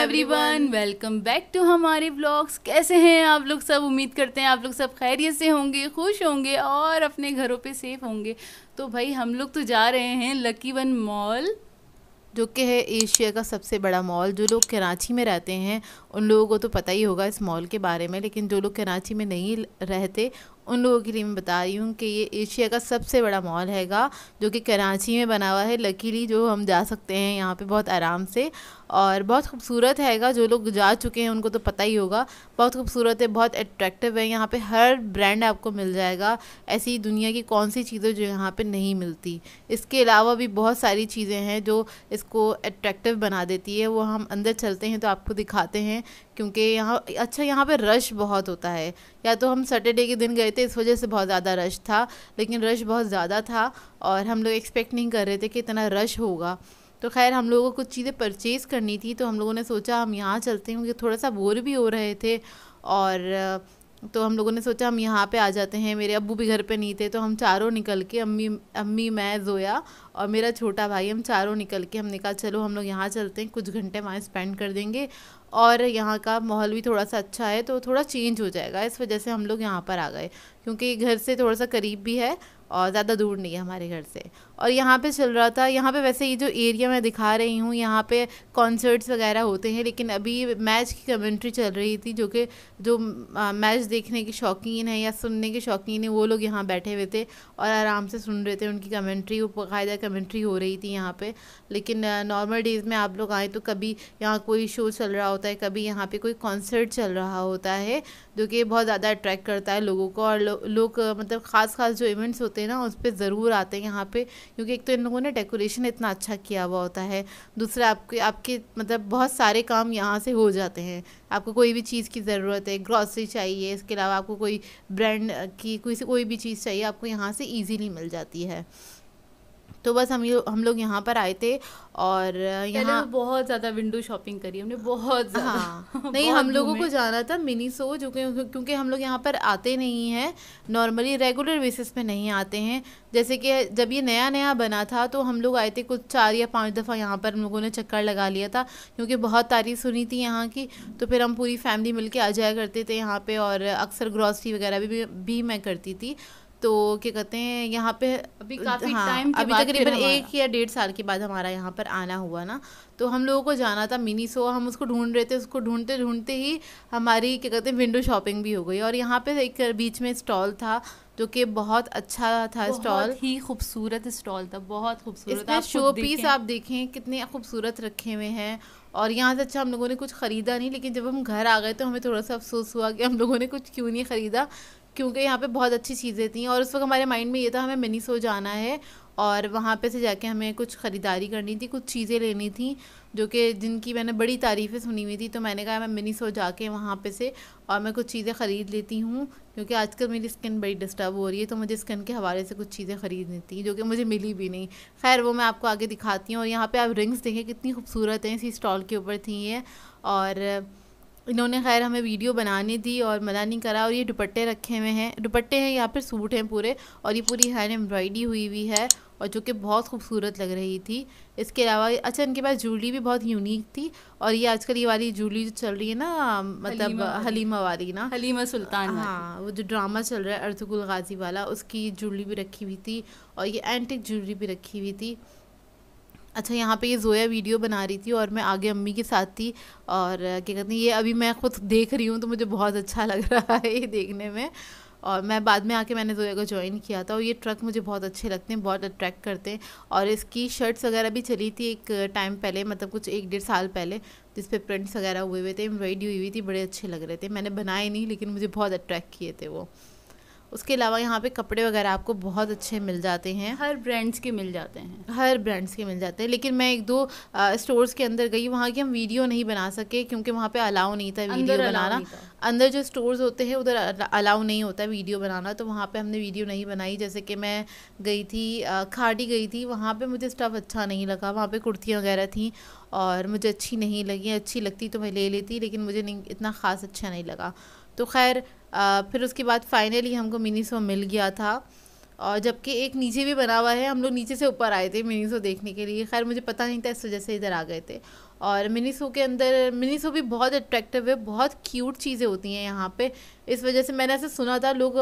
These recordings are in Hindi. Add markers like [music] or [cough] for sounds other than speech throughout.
एवरीवन वेलकम बैक टू हमारे ब्लॉग्स कैसे हैं आप लोग सब उम्मीद करते हैं आप लोग सब खैरियत से होंगे खुश होंगे और अपने घरों पे सेफ होंगे तो भाई हम लोग तो जा रहे हैं लकी वन मॉल जो कि है एशिया का सबसे बड़ा मॉल जो लोग कराची में रहते हैं उन लोगों को तो पता ही होगा इस मॉल के बारे में लेकिन जो लोग कराची में नहीं रहते उन लोगों के लिए मैं बता रही हूँ कि ये एशिया का सबसे बड़ा मॉल हैगा जो कि कराची में बना हुआ है लकीली जो हम जा सकते हैं यहाँ पे बहुत आराम से और बहुत खूबसूरत हैगा जो लोग जा चुके हैं उनको तो पता ही होगा बहुत खूबसूरत है बहुत अट्रैक्टिव है यहाँ पे हर ब्रांड आपको मिल जाएगा ऐसी दुनिया की कौन सी चीज़ें जो यहाँ पे नहीं मिलती इसके अलावा भी बहुत सारी चीज़ें हैं जो इसको अट्रैक्टिव बना देती है वो हम अंदर चलते हैं तो आपको दिखाते हैं क्योंकि यहाँ अच्छा यहाँ पे रश बहुत होता है या तो हम सैटरडे के दिन गए थे इस वजह से बहुत ज़्यादा रश था लेकिन रश बहुत ज़्यादा था और हम लोग एक्सपेक्ट नहीं कर रहे थे कि इतना रश होगा तो खैर हम लोगों को कुछ चीज़ें परचेज़ करनी थी तो हम लोगों ने सोचा हम यहाँ चलते हैं क्योंकि थोड़ा सा बोर भी हो रहे थे और तो हम लोगों ने सोचा हम यहाँ पे आ जाते हैं मेरे अबू भी घर पे नहीं थे तो हम चारों निकल के अम्मी अम्मी मैं जोया और मेरा छोटा भाई हम चारों निकल के हमने कहा चलो हम लोग यहाँ चलते हैं कुछ घंटे वहाँ स्पेंड कर देंगे और यहाँ का माहौल भी थोड़ा सा अच्छा है तो थोड़ा चेंज हो जाएगा इस वजह से हम लोग यहाँ पर आ गए क्योंकि घर से थोड़ा सा करीब भी है और ज़्यादा दूर नहीं है हमारे घर से और यहाँ पे चल रहा था यहाँ पे वैसे ये जो एरिया मैं दिखा रही हूँ यहाँ पे कॉन्सर्ट्स वगैरह होते हैं लेकिन अभी मैच की कमेंट्री चल रही थी जो कि जो मैच देखने के शौकीन हैं या सुनने के शौकीन हैं वो लोग यहाँ बैठे हुए थे और आराम से सुन रहे थे उनकी कमेंट्री वो बाकायदा कमेंट्री हो रही थी यहाँ पर लेकिन नॉर्मल डेज़ में आप लोग आए तो कभी यहाँ कोई शो चल रहा होता है कभी यहाँ पर कोई कॉन्सर्ट चल रहा होता है जो कि बहुत ज़्यादा अट्रैक्ट करता है लोगों को और लोग मतलब ख़ास ख़ास जो इवेंट्स होते हैं ना उस पर ज़रूर आते हैं यहाँ पर क्योंकि एक तो इन लोगों ने डेकोरेशन इतना अच्छा किया हुआ होता है दूसरा आपके आपके मतलब बहुत सारे काम यहाँ से हो जाते हैं आपको कोई भी चीज़ की ज़रूरत है ग्रॉसरी चाहिए इसके अलावा आपको कोई ब्रांड की कोई कोई भी चीज़ चाहिए आपको यहाँ से ईजीली मिल जाती है तो बस हम हम लोग यहाँ पर आए थे और यहाँ बहुत ज़्यादा विंडो शॉपिंग करी हमने बहुत हाँ [laughs] नहीं हम लोगों को जाना था मिनी सो जो क्योंकि हम लोग यहाँ पर आते नहीं हैं नॉर्मली रेगुलर बेसिस पे नहीं आते हैं जैसे कि जब ये नया नया बना था तो हम लोग आए थे कुछ चार या पाँच दफ़ा यहाँ पर हम लोगों ने चक्कर लगा लिया था क्योंकि बहुत तारीफ सुनी थी यहाँ की तो फिर हम पूरी फैमिली मिल आ जाया करते थे यहाँ पर और अक्सर ग्रॉसरी वगैरह भी, भी मैं करती थी तो क्या कहते हैं यहाँ पे अभी काफ़ी हाँ, टाइम अभी तकरीबन एक या डेढ़ साल के बाद हमारा यहाँ पर आना हुआ ना तो हम लोगों को जाना था मिनी सो हम उसको ढूंढ रहे थे उसको ढूंढते ढूंढते ही हमारी क्या कहते हैं विंडो शॉपिंग भी हो गई और यहाँ पे एक बीच में स्टॉल था जो कि बहुत अच्छा था स्टॉल ही खूबसूरत स्टॉल था बहुत खूबसूरत इसमें शो पीस आप देखें कितने खूबसूरत रखे हुए हैं और यहाँ से अच्छा हम लोगों ने कुछ ख़रीदा नहीं लेकिन जब हम घर आ गए तो हमें थोड़ा सा अफसोस हुआ कि हम लोगों ने कुछ क्यों नहीं ख़रीदा क्योंकि यहाँ पे बहुत अच्छी चीज़ें थी और उस वक्त हमारे माइंड में ये था हमें मिनी सो जाना है और वहाँ पे से जाके हमें कुछ ख़रीदारी करनी थी कुछ चीज़ें लेनी थी जो कि जिनकी मैंने बड़ी तारीफ़ें सुनी हुई थी तो मैंने कहा मैं मिनी सो जाके वहाँ पे से और मैं कुछ चीज़ें ख़रीद लेती हूँ क्योंकि आजकल मेरी स्किन बड़ी डिस्टर्ब हो रही है तो मुझे स्किन के हवाले से कुछ चीज़ें ख़रीदनी थी जो कि मुझे मिली भी नहीं खैर वो मैं आपको आगे दिखाती हूँ और यहाँ पर आप रिंग्स देखें कितनी खूबसूरत हैं इसी स्टॉल के ऊपर थी ये और इन्होंने खैर हमें वीडियो बनाने दी और मना नहीं करा और ये दुपट्टे रखे हुए हैं दुपट्टे हैं यहाँ पर सूट हैं पूरे और ये पूरी हैंड एम्ब्रॉयडरी हुई हुई है और जो कि बहुत खूबसूरत लग रही थी इसके अलावा अच्छा इनके पास जूली भी बहुत यूनिक थी और ये आजकल ये वाली जूली जो चल रही है ना मतलब हलीमा, हलीमा वाली ना हलीमा सुल्तान हाँ वो जो ड्रामा चल रहा है अर्तगुल गाजी वाला उसकी जूली भी रखी हुई थी और ये एंटिक जूली भी रखी हुई थी अच्छा यहाँ पे ये जोया वीडियो बना रही थी और मैं आगे अम्मी के साथ थी और क्या कहते हैं ये अभी मैं खुद देख रही हूँ तो मुझे बहुत अच्छा लग [laughs] रहा है ये देखने में और मैं बाद में आके मैंने जोया को ज्वाइन किया था और ये ट्रक मुझे बहुत अच्छे लगते हैं बहुत अट्रैक्ट करते हैं और इसकी शर्ट्स वगैरह भी चली थी एक टाइम पहले मतलब कुछ एक डेढ़ साल पहले जिस पर प्रिंट्स वगैरह हुए हुए थे एम्ब्रॉयडरी हुई हुई थी बड़े अच्छे लग रहे थे मैंने बनाए नहीं लेकिन मुझे बहुत अट्रैक्ट किए थे वो उसके अलावा यहाँ पे कपड़े वगैरह आपको बहुत अच्छे मिल जाते हैं हर ब्रांड्स के मिल जाते हैं हर ब्रांड्स के मिल जाते हैं लेकिन मैं एक दो स्टोर्स के अंदर गई वहाँ की हम वीडियो नहीं बना सके क्योंकि वहाँ पे अलाउ नहीं था वीडियो बनाना अंदर जो स्टोर्स होते हैं उधर अलाउ नहीं होता है वीडियो बनाना तो वहाँ पर हमने वीडियो नहीं बनाई जैसे कि मैं गई थी खाड़ी गई थी वहाँ पर मुझे स्टफ़ अच्छा नहीं लगा वहाँ पर कुर्तियाँ वगैरह थी और मुझे अच्छी नहीं लगी अच्छी लगती तो मैं ले लेती लेकिन मुझे नहीं इतना ख़ास अच्छा नहीं लगा तो खैर फिर उसके बाद फाइनली हमको मिनीसो मिल गया था और जबकि एक नीचे भी बना हुआ है हम लोग नीचे से ऊपर आए थे मिनीसो देखने के लिए खैर मुझे पता नहीं था इस वजह से इधर आ गए थे और मिनीसो के अंदर मिनीसो भी बहुत अट्रैक्टिव है बहुत क्यूट चीज़ें होती हैं यहाँ पे इस वजह से मैंने ऐसे सुना था लोग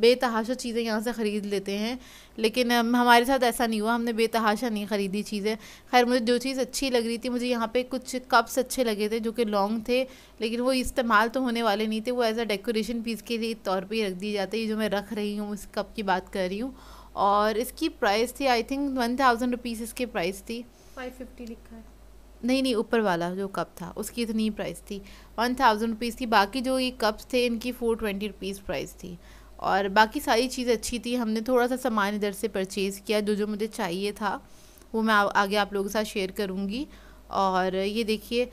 बेतहाशा चीज़ें यहाँ से ख़रीद लेते हैं लेकिन हमारे साथ ऐसा नहीं हुआ हमने बेतहाशा नहीं ख़रीदी चीज़ें खैर मुझे जो चीज़ अच्छी लग रही थी मुझे यहाँ पे कुछ कप्स अच्छे लगे थे जो कि लॉन्ग थे लेकिन वो इस्तेमाल तो होने वाले नहीं थे वो एज अ डेकोरेशन पीस के लिए तौर पर रख दिए जाते हैं जो मैं रख रही हूँ उस कप की बात कर रही हूँ और इसकी प्राइस थी I think one thousand rupees इसकी प्राइस थी फाइव फिफ्टी लिखा है नहीं नहीं ऊपर वाला जो कप था उसकी इतनी प्राइस थी वन थाउजेंड रुपीज़ थी बाकी जो ये कप्स थे इनकी फ़ोर ट्वेंटी रुपीज़ प्राइस थी और बाकी सारी चीज़ अच्छी थी हमने थोड़ा सा सामान इधर से परचेज़ किया जो जो मुझे चाहिए था वो मैं आगे आप लोगों के साथ शेयर करूँगी और ये देखिए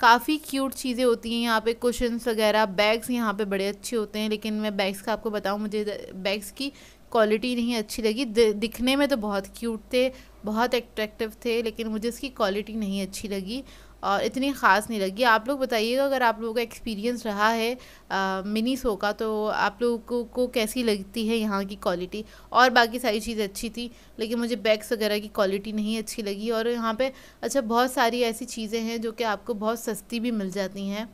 काफ़ी क्यूट चीज़ें होती हैं यहाँ पे कुशन्स वगैरह बैग्स यहाँ पे बड़े अच्छे होते हैं लेकिन मैं बैग्स का आपको बताऊँ मुझे बैग्स की क्वालिटी नहीं अच्छी लगी दिखने में तो बहुत क्यूट थे बहुत एट्रैक्टिव थे लेकिन मुझे इसकी क्वालिटी नहीं अच्छी लगी और इतनी ख़ास नहीं लगी आप लोग बताइएगा अगर आप लोगों का एक्सपीरियंस रहा है मिनी सो का तो आप लोगों को, को कैसी लगती है यहाँ की क्वालिटी और बाकी सारी चीज़ अच्छी थी लेकिन मुझे बैग्स वगैरह की क्वालिटी नहीं अच्छी लगी और यहाँ पे अच्छा बहुत सारी ऐसी चीज़ें हैं जो कि आपको बहुत सस्ती भी मिल जाती हैं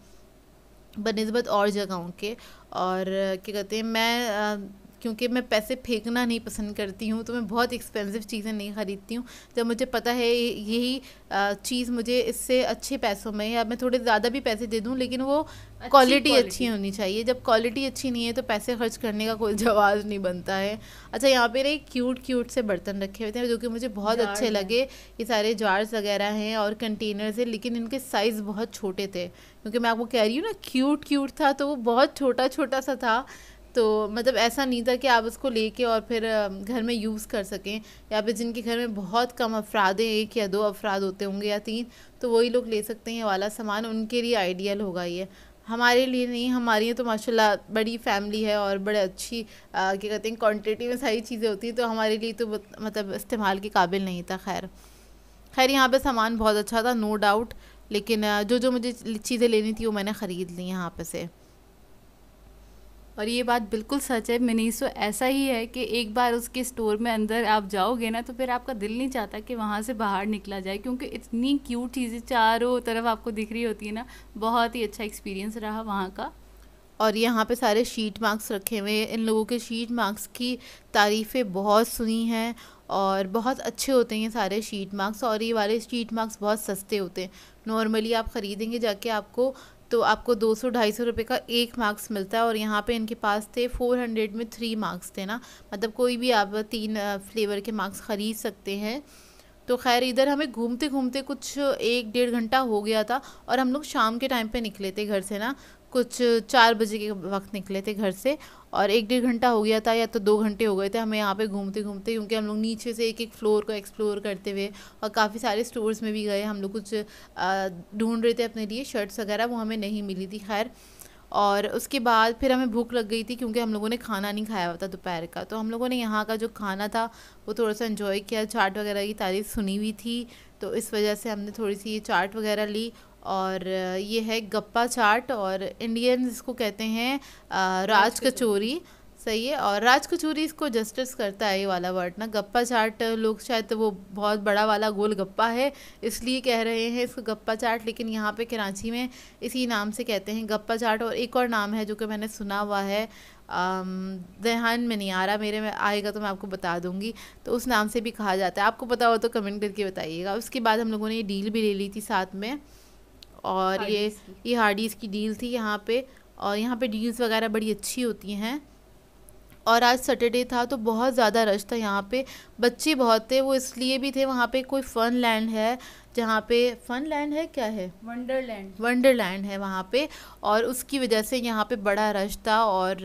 बनस्बत और जगहों के और क्या कहते हैं मैं आ, क्योंकि मैं पैसे फेंकना नहीं पसंद करती हूँ तो मैं बहुत एक्सपेंसिव चीज़ें नहीं ख़रीदती हूँ जब मुझे पता है यही चीज़ मुझे इससे अच्छे पैसों में या मैं थोड़े ज़्यादा भी पैसे दे दूँ लेकिन वो क्वालिटी अच्छी होनी चाहिए जब क्वालिटी अच्छी नहीं है तो पैसे खर्च करने का कोई [laughs] जवाब नहीं बनता है अच्छा यहाँ पर एक क्यूट क्यूट से बर्तन रखे हुए थे जो कि मुझे बहुत अच्छे लगे ये सारे जार्स वगैरह हैं और कंटेनर्स हैं लेकिन इनके साइज़ बहुत छोटे थे क्योंकि मैं आपको कह रही हूँ ना क्यूट क्यूट था तो वो बहुत छोटा छोटा सा था तो मतलब ऐसा नहीं था कि आप उसको लेके और फिर घर में यूज़ कर सकें या फिर जिनके घर में बहुत कम अफराद हैं एक या दो अफराद होते होंगे या तीन तो वही लोग ले सकते हैं वाला सामान उनके लिए आइडियल होगा ये हमारे लिए नहीं हमारे यहाँ तो माशाल्लाह बड़ी फैमिली है और बड़े अच्छी क्या कहते हैं क्वान्टिटी में सारी चीज़ें होती हैं तो हमारे लिए तो मतलब इस्तेमाल के काबिल नहीं था खैर खैर यहाँ पर सामान बहुत अच्छा था नो डाउट लेकिन जो जो मुझे चीज़ें लेनी थी वो मैंने ख़रीद ली यहाँ पर से और ये बात बिल्कुल सच है मिनीसो ऐसा ही है कि एक बार उसके स्टोर में अंदर आप जाओगे ना तो फिर आपका दिल नहीं चाहता कि वहाँ से बाहर निकला जाए क्योंकि इतनी क्यूट चीज़ें चारों तरफ आपको दिख रही होती है ना बहुत ही अच्छा एक्सपीरियंस रहा वहाँ का और यहाँ पे सारे शीट मार्क्स रखे हुए इन लोगों के शीट मार्क्स की तारीफ़ें बहुत सुनी हैं और बहुत अच्छे होते हैं सारे शीट मार्क्स और ये वाले शीट मार्क्स बहुत सस्ते होते हैं नॉर्मली आप ख़रीदेंगे जाके आपको तो आपको दो सौ ढाई सौ रुपये का एक मार्क्स मिलता है और यहाँ पे इनके पास थे फोर हंड्रेड में थ्री मार्क्स थे ना मतलब कोई भी आप तीन फ्लेवर के मार्क्स ख़रीद सकते हैं तो खैर इधर हमें घूमते घूमते कुछ एक डेढ़ घंटा हो गया था और हम लोग शाम के टाइम पे निकले थे घर से ना कुछ चार बजे के वक्त निकले थे घर से और एक डेढ़ घंटा हो गया था या तो दो घंटे हो गए थे हमें यहाँ पे घूमते घूमते क्योंकि हम लोग नीचे से एक एक फ्लोर को एक्सप्लोर करते हुए और काफ़ी सारे स्टोर्स में भी गए हम लोग कुछ ढूंढ रहे थे अपने लिए शर्ट्स वगैरह वो हमें नहीं मिली थी खैर और उसके बाद फिर हमें भूख लग गई थी क्योंकि हम लोगों ने खाना नहीं खाया हुआ था दोपहर का तो हम लोगों ने यहाँ का जो खाना था वो थोड़ा सा इन्जॉय किया चाट वगैरह की तारीफ सुनी हुई थी तो इस वजह से हमने थोड़ी सी ये चाट वगैरह ली और ये है गप्पा चाट और इंडियन इसको कहते हैं राज कचोरी सही है और राज कचोरी इसको जस्टिस करता है ये वाला वर्ड ना गप्पा चाट लोग शायद वो बहुत बड़ा वाला गोल गप्पा है इसलिए कह रहे हैं इसको गप्पा चाट लेकिन यहाँ पे कराची में इसी नाम से कहते हैं गप्पा चाट और एक और नाम है जो कि मैंने सुना हुआ है दहान में नहीं आ रहा मेरे में आएगा तो मैं आपको बता दूंगी तो उस नाम से भी कहा जाता है आपको पता हो तो कमेंट करके बताइएगा उसके बाद हम लोगों ने ये डील भी ले ली थी साथ में और ये ये हार्डीज़ की डील थी यहाँ पे और यहाँ पे डील्स वगैरह बड़ी अच्छी होती हैं और आज सैटरडे था तो बहुत ज़्यादा रश था यहाँ पे बच्चे बहुत थे वो इसलिए भी थे वहाँ पे कोई फन लैंड है जहाँ पे फन लैंड है क्या है वंडरलैंड वंडरलैंड है वहाँ पे और उसकी वजह से यहाँ पे बड़ा रश था और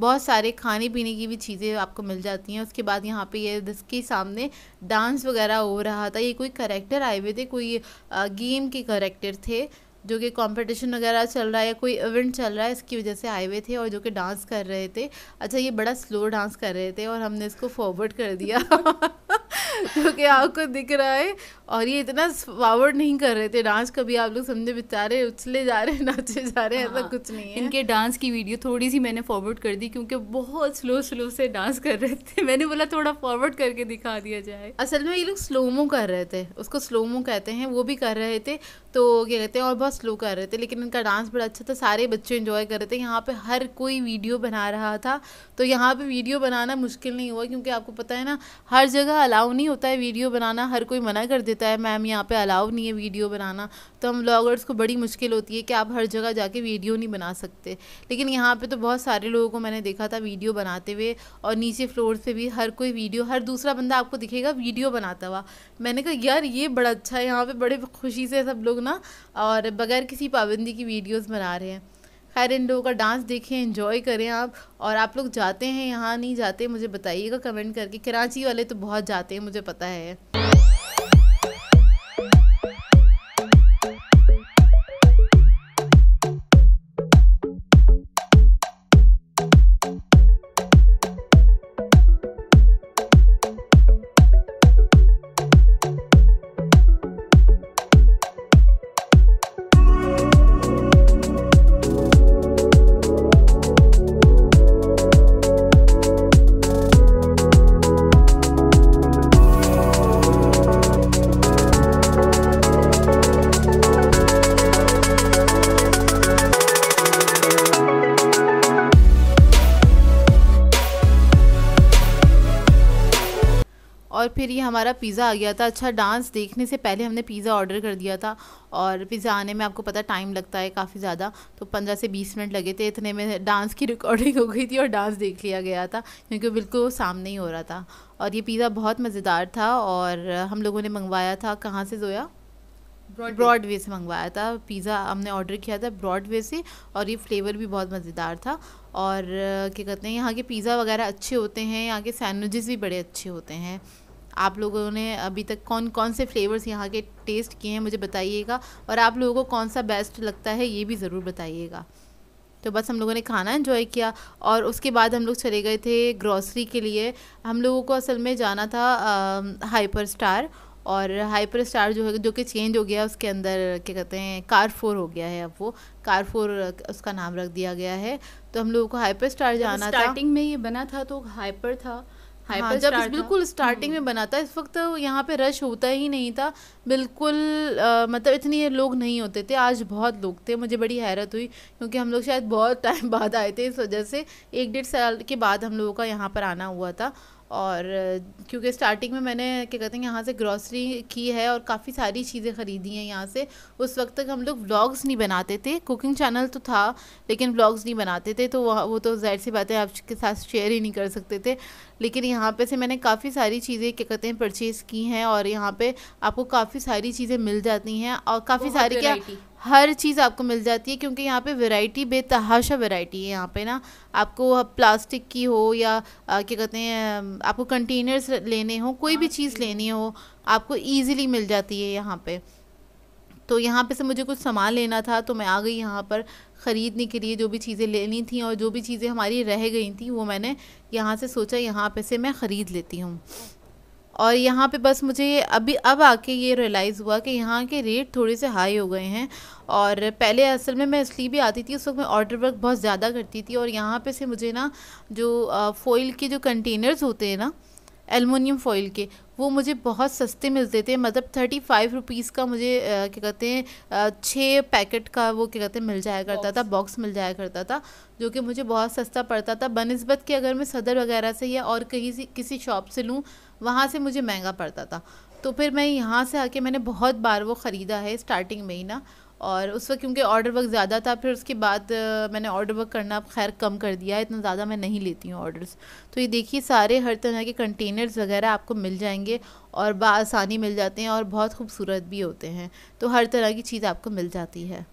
बहुत सारे खाने पीने की भी चीज़ें आपको मिल जाती हैं उसके बाद यहाँ पे ये जिसके सामने डांस वगैरह हो रहा था ये कोई करेक्टर आए हुए थे कोई गेम के करेक्टर थे जो कि कंपटीशन वगैरह चल रहा है या कोई इवेंट चल रहा है इसकी वजह से आए हुए थे और जो कि डांस कर रहे थे अच्छा ये बड़ा स्लो डांस कर रहे थे और हमने इसको फॉरवर्ड कर दिया जो [laughs] कि आपको दिख रहा है और ये इतना फॉरवर्ड नहीं कर रहे थे डांस कभी आप लोग समझे बेचारे उछले जा रहे नाचे जा रहे ऐसा हाँ, कुछ नहीं है इनके डांस की वीडियो थोड़ी सी मैंने फॉरवर्ड कर दी क्योंकि बहुत स्लो स्लो से डांस कर रहे थे मैंने बोला थोड़ा फॉरवर्ड करके दिखा दिया जाए असल में ये लोग स्लोमो कर रहे थे उसको स्लोमो कहते हैं वो भी कर रहे थे तो क्या कहते हैं और बहुत स्लो कर रहे थे लेकिन इनका डांस बड़ा अच्छा था सारे बच्चे इन्जॉय कर रहे थे यहाँ पर हर कोई वीडियो बना रहा था तो यहाँ पर वीडियो बनाना मुश्किल नहीं हुआ क्योंकि आपको पता है ना हर जगह अलाउ नहीं होता है वीडियो बनाना हर कोई मना कर देता देता है मैम यहाँ पे अलाउ नहीं है वीडियो बनाना तो हम ब्लॉगर्स को बड़ी मुश्किल होती है कि आप हर जगह जाके वीडियो नहीं बना सकते लेकिन यहाँ पे तो बहुत सारे लोगों को मैंने देखा था वीडियो बनाते हुए और नीचे फ्लोर पे भी हर कोई वीडियो हर दूसरा बंदा आपको दिखेगा वीडियो बनाता हुआ मैंने कहा यार ये बड़ा अच्छा है यहाँ पर बड़े खुशी से सब लोग ना और बगैर किसी पाबंदी की वीडियोज़ बना रहे हैं खैर इन लोगों का डांस देखें इन्जॉय करें आप और आप लोग जाते हैं यहाँ नहीं जाते मुझे बताइएगा कमेंट करके कराची वाले तो बहुत जाते हैं मुझे पता है हमारा पिज़्ज़ा आ गया था अच्छा डांस देखने से पहले हमने पिज़्ज़ा ऑर्डर कर दिया था और पिज़्ज़ा आने में आपको पता टाइम लगता है काफ़ी ज़्यादा तो पंद्रह से बीस मिनट लगे थे इतने में डांस की रिकॉर्डिंग हो गई थी और डांस देख लिया गया था क्योंकि बिल्कुल सामने ही हो रहा था और ये पिज़्ज़ा बहुत मज़ेदार था और हम लोगों ने मंगवाया था कहाँ से जोया ब्रॉडवे से मंगवाया था पिज़्ज़ा हमने ऑर्डर किया था ब्रॉडवे से और ये फ्लेवर भी बहुत मज़ेदार था और क्या कहते हैं यहाँ के पिज़्ज़ा वगैरह अच्छे होते हैं यहाँ के सैंडविचेस भी बड़े अच्छे होते हैं आप लोगों ने अभी तक कौन कौन से फ्लेवर्स यहाँ के टेस्ट किए हैं मुझे बताइएगा और आप लोगों को कौन सा बेस्ट लगता है ये भी ज़रूर बताइएगा तो बस हम लोगों ने खाना इन्जॉय किया और उसके बाद हम लोग चले गए थे ग्रॉसरी के लिए हम लोगों को असल में जाना था हाइपर स्टार और हाइपर स्टार जो है जो कि चेंज हो गया उसके अंदर क्या कहते हैं कारफोर हो गया है अब वो कारफोर उसका नाम रख दिया गया है तो हम लोगों को हाइपर स्टार जाना स्टार्टिंग था स्टार्टिंग में ये बना था तो हाइपर था हाँ जब इस बिल्कुल स्टार्टिंग हम्म। में बना था इस वक्त तो यहाँ पे रश होता ही नहीं था बिल्कुल आ, मतलब इतने लोग नहीं होते थे आज बहुत लोग थे मुझे बड़ी हैरत हुई क्योंकि हम लोग शायद बहुत [laughs] टाइम बाद आए थे इस वजह से एक डेढ़ साल के बाद हम लोगों का यहाँ पर आना हुआ था और क्योंकि स्टार्टिंग में मैंने क्या कहते हैं यहाँ से ग्रॉसरी की है और काफ़ी सारी चीज़ें ख़रीदी हैं यहाँ से उस वक्त तक हम लोग व्लॉग्स नहीं बनाते थे कुकिंग चैनल तो था लेकिन व्लॉग्स नहीं बनाते थे तो वो तो ज़ाहिर सी बातें आपके साथ शेयर ही नहीं कर सकते थे लेकिन यहाँ पे से मैंने काफ़ी सारी चीज़ें क्या कहते हैं परचेज़ की हैं और यहाँ पर आपको काफ़ी सारी चीज़ें मिल जाती हैं और काफ़ी सारी क्या हर चीज़ आपको मिल जाती है क्योंकि यहाँ पे वैरायटी बेतहाशा वैरायटी है यहाँ पे ना आपको प्लास्टिक की हो या क्या कहते हैं आपको कंटेनर्स लेने हो कोई भी हाँ, चीज़ लेनी हो आपको ईजिली मिल जाती है यहाँ पे तो यहाँ पे से मुझे कुछ सामान लेना था तो मैं आ गई यहाँ पर ख़रीदने के लिए जो भी चीज़ें लेनी थी और जो भी चीज़ें हमारी रह गई थी वो मैंने यहाँ से सोचा यहाँ पे से मैं ख़रीद लेती हूँ और यहाँ पे बस मुझे अभी अब आके ये रियलाइज़ हुआ कि यहाँ के रेट थोड़े से हाई हो गए हैं और पहले असल में मैं इसलिए भी आती थी उस वक्त मैं ऑर्डर वर्क बहुत ज़्यादा करती थी और यहाँ पे से मुझे ना जो फॉइल के जो कंटेनर्स होते हैं ना एलमोनियम फ़ॉइल के वो मुझे बहुत सस्ते मिलते थे मतलब थर्टी फाइव रुपीज़ का मुझे क्या कहते हैं छः पैकेट का वो क्या कहते हैं मिल जाया करता था बॉक्स मिल जाया करता था जो कि मुझे बहुत सस्ता पड़ता था बनस्बत के अगर मैं सदर वगैरह से या और कहीं से किसी शॉप से लूँ वहाँ से मुझे महंगा पड़ता था तो फिर मैं यहाँ से आके मैंने बहुत बार वो ख़रीदा है स्टार्टिंग में ही ना और उस वक्त क्योंकि ऑर्डर वर्क ज़्यादा था फिर उसके बाद मैंने ऑर्डर वर्क करना खैर कम कर दिया है इतना ज़्यादा मैं नहीं लेती हूँ ऑर्डर्स तो ये देखिए सारे हर तरह के कंटेनर्स वगैरह आपको मिल जाएंगे और बसानी मिल जाते हैं और बहुत खूबसूरत भी होते हैं तो हर तरह की चीज़ आपको मिल जाती है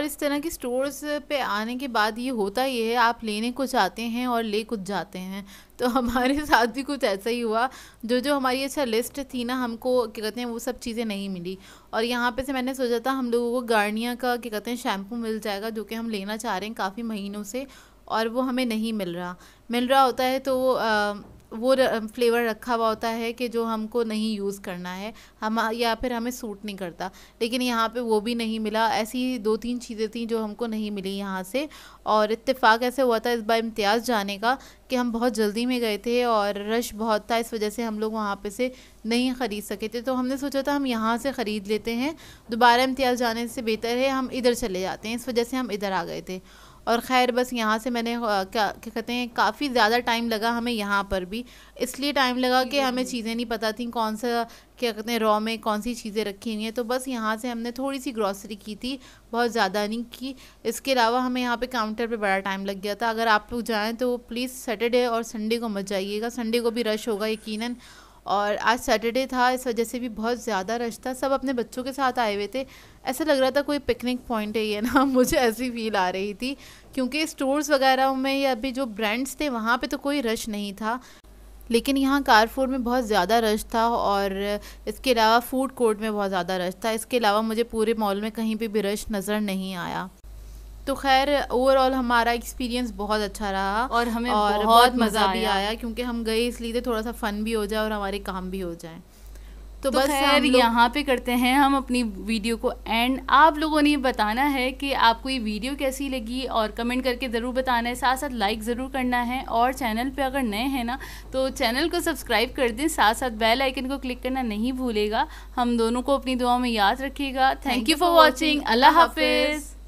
और इस तरह के स्टोर्स पे आने के बाद ये होता ही है आप लेने कुछ आते हैं और ले कुछ जाते हैं तो [laughs] हमारे साथ भी कुछ ऐसा ही हुआ जो जो हमारी अच्छा लिस्ट थी ना हमको क्या कहते हैं वो सब चीज़ें नहीं मिली और यहाँ पे से मैंने सोचा था हम लोगों को गार्निया का क्या कहते हैं शैम्पू मिल जाएगा जो कि हम लेना चाह रहे हैं काफ़ी महीनों से और वो हमें नहीं मिल रहा मिल रहा होता है तो आ, वो फ्लेवर रखा हुआ होता है कि जो हमको नहीं यूज़ करना है हम या फिर हमें सूट नहीं करता लेकिन यहाँ पे वो भी नहीं मिला ऐसी दो तीन चीज़ें थी जो हमको नहीं मिली यहाँ से और इत्तेफाक ऐसे हुआ था इस बार इम्तियाज़ जाने का कि हम बहुत जल्दी में गए थे और रश बहुत था इस वजह से हम लोग वहाँ पे से नहीं ख़रीद सके थे तो हमने सोचा था हम यहाँ से ख़रीद लेते हैं दोबारा इम्तियाज़ जाने से बेहतर है हम इधर चले जाते हैं इस वजह से हम इधर आ गए थे और ख़ैर बस यहाँ से मैंने क्या क्या कहते हैं काफ़ी ज़्यादा टाइम लगा हमें यहाँ पर भी इसलिए टाइम लगा कि हमें चीज़ें नहीं पता थी कौन सा क्या कहते हैं रॉ में कौन सी चीज़ें रखी हुई हैं तो बस यहाँ से हमने थोड़ी सी ग्रॉसरी की थी बहुत ज़्यादा नहीं की इसके अलावा हमें यहाँ पे काउंटर पे बड़ा टाइम लग गया था अगर आप लोग जाएँ तो प्लीज़ सैटरडे और संडे को मत जाइएगा संडे को भी रश होगा यकीन और आज सैटरडे था इस वजह से भी बहुत ज़्यादा रश था सब अपने बच्चों के साथ आए हुए थे ऐसा लग रहा था कोई पिकनिक पॉइंट है ये ना [laughs] मुझे ऐसी फील आ रही थी क्योंकि स्टोर्स वगैरह में या अभी जो ब्रांड्स थे वहाँ पे तो कोई रश नहीं था लेकिन यहाँ कारफोर में बहुत ज़्यादा रश था और इसके अलावा फूड कोर्ट में बहुत ज़्यादा रश था इसके अलावा मुझे पूरे मॉल में कहीं पर भी रश नज़र नहीं आया तो खैर ओवरऑल हमारा एक्सपीरियंस बहुत अच्छा रहा और हमें और बहुत, बहुत मज़ा भी आया क्योंकि हम गए इसलिए तो थोड़ा सा फ़न भी हो जाए और हमारे काम भी हो जाए तो, तो बस खैर यहाँ पे करते हैं हम अपनी वीडियो को एंड आप लोगों ने बताना है कि आपको ये वीडियो कैसी लगी और कमेंट करके ज़रूर बताना है साथ साथ लाइक ज़रूर करना है और चैनल पे अगर नए हैं ना तो चैनल को सब्सक्राइब कर दें साथ साथ बेल आइकन को क्लिक करना नहीं भूलेगा हम दोनों को अपनी दुआ में याद रखिएगा थैंक यू फॉर वॉचिंग अल्लाह हाफिज़